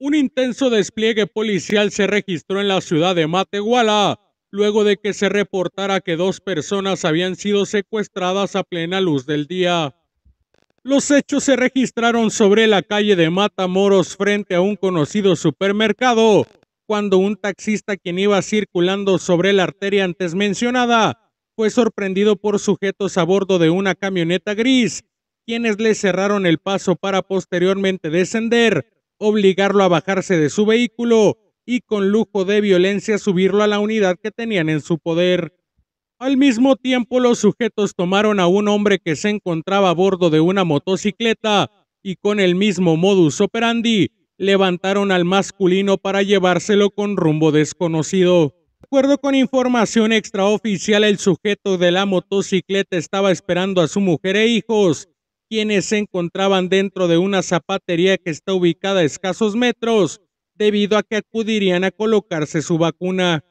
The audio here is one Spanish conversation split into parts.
Un intenso despliegue policial se registró en la ciudad de Matehuala, luego de que se reportara que dos personas habían sido secuestradas a plena luz del día. Los hechos se registraron sobre la calle de Matamoros frente a un conocido supermercado, cuando un taxista quien iba circulando sobre la arteria antes mencionada fue sorprendido por sujetos a bordo de una camioneta gris, quienes le cerraron el paso para posteriormente descender obligarlo a bajarse de su vehículo y con lujo de violencia subirlo a la unidad que tenían en su poder. Al mismo tiempo, los sujetos tomaron a un hombre que se encontraba a bordo de una motocicleta y con el mismo modus operandi levantaron al masculino para llevárselo con rumbo desconocido. De acuerdo con información extraoficial, el sujeto de la motocicleta estaba esperando a su mujer e hijos quienes se encontraban dentro de una zapatería que está ubicada a escasos metros, debido a que acudirían a colocarse su vacuna.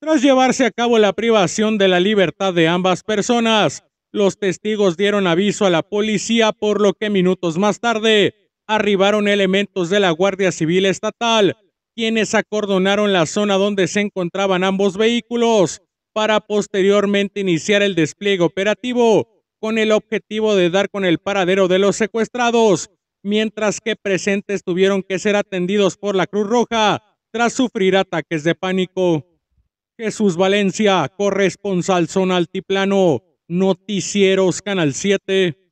Tras llevarse a cabo la privación de la libertad de ambas personas, los testigos dieron aviso a la policía, por lo que minutos más tarde arribaron elementos de la Guardia Civil Estatal, quienes acordonaron la zona donde se encontraban ambos vehículos para posteriormente iniciar el despliegue operativo con el objetivo de dar con el paradero de los secuestrados, mientras que presentes tuvieron que ser atendidos por la Cruz Roja tras sufrir ataques de pánico. Jesús Valencia, corresponsal Zona Altiplano, Noticieros Canal 7.